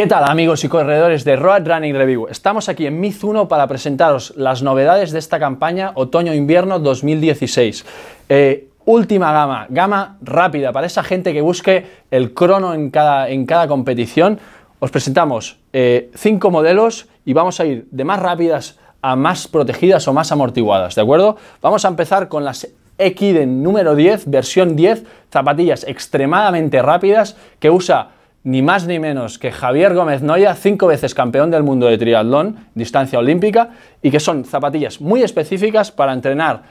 ¿Qué tal amigos y corredores de Road Running Review? Estamos aquí en Mizuno para presentaros las novedades de esta campaña otoño-invierno 2016. Eh, última gama, gama rápida para esa gente que busque el crono en cada, en cada competición. Os presentamos eh, cinco modelos y vamos a ir de más rápidas a más protegidas o más amortiguadas, ¿de acuerdo? Vamos a empezar con las Equiden número 10, versión 10, zapatillas extremadamente rápidas que usa ni más ni menos que Javier Gómez Noya, cinco veces campeón del mundo de triatlón, distancia olímpica, y que son zapatillas muy específicas para entrenar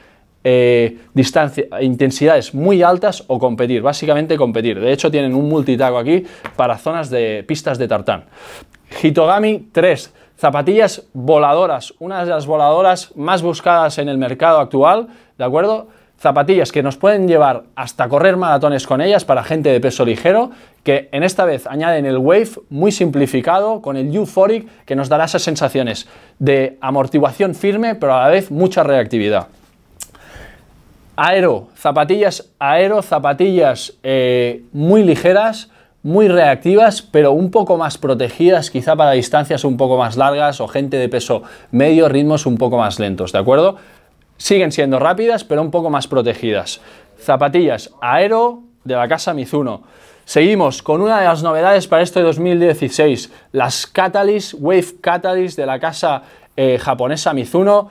eh, intensidades muy altas o competir, básicamente competir. De hecho, tienen un multitago aquí para zonas de pistas de tartán. Hitogami 3, zapatillas voladoras, una de las voladoras más buscadas en el mercado actual, ¿de acuerdo? zapatillas que nos pueden llevar hasta correr maratones con ellas para gente de peso ligero, que en esta vez añaden el Wave muy simplificado con el Euphoric que nos dará esas sensaciones de amortiguación firme pero a la vez mucha reactividad. Aero, zapatillas aero, zapatillas eh, muy ligeras, muy reactivas, pero un poco más protegidas, quizá para distancias un poco más largas o gente de peso medio, ritmos un poco más lentos, ¿de acuerdo? Siguen siendo rápidas, pero un poco más protegidas. Zapatillas Aero de la casa Mizuno. Seguimos con una de las novedades para este 2016, las Catalyst, Wave Catalyst de la casa eh, japonesa Mizuno.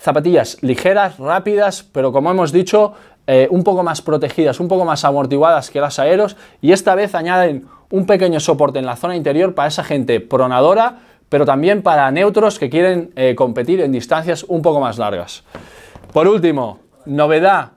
Zapatillas ligeras, rápidas, pero como hemos dicho, eh, un poco más protegidas, un poco más amortiguadas que las aeros. Y esta vez añaden un pequeño soporte en la zona interior para esa gente pronadora pero también para neutros que quieren eh, competir en distancias un poco más largas. Por último, novedad,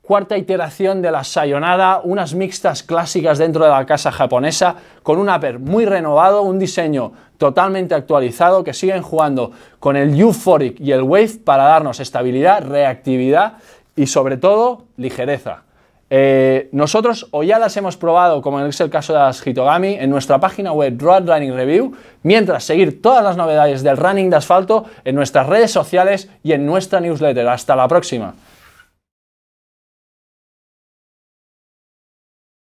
cuarta iteración de la Sayonada, unas mixtas clásicas dentro de la casa japonesa, con un upper muy renovado, un diseño totalmente actualizado, que siguen jugando con el Euphoric y el Wave para darnos estabilidad, reactividad y sobre todo ligereza. Eh, nosotros o ya las hemos probado, como es el caso de las Hitogami, en nuestra página web Road Running Review, mientras seguir todas las novedades del running de asfalto en nuestras redes sociales y en nuestra newsletter. Hasta la próxima.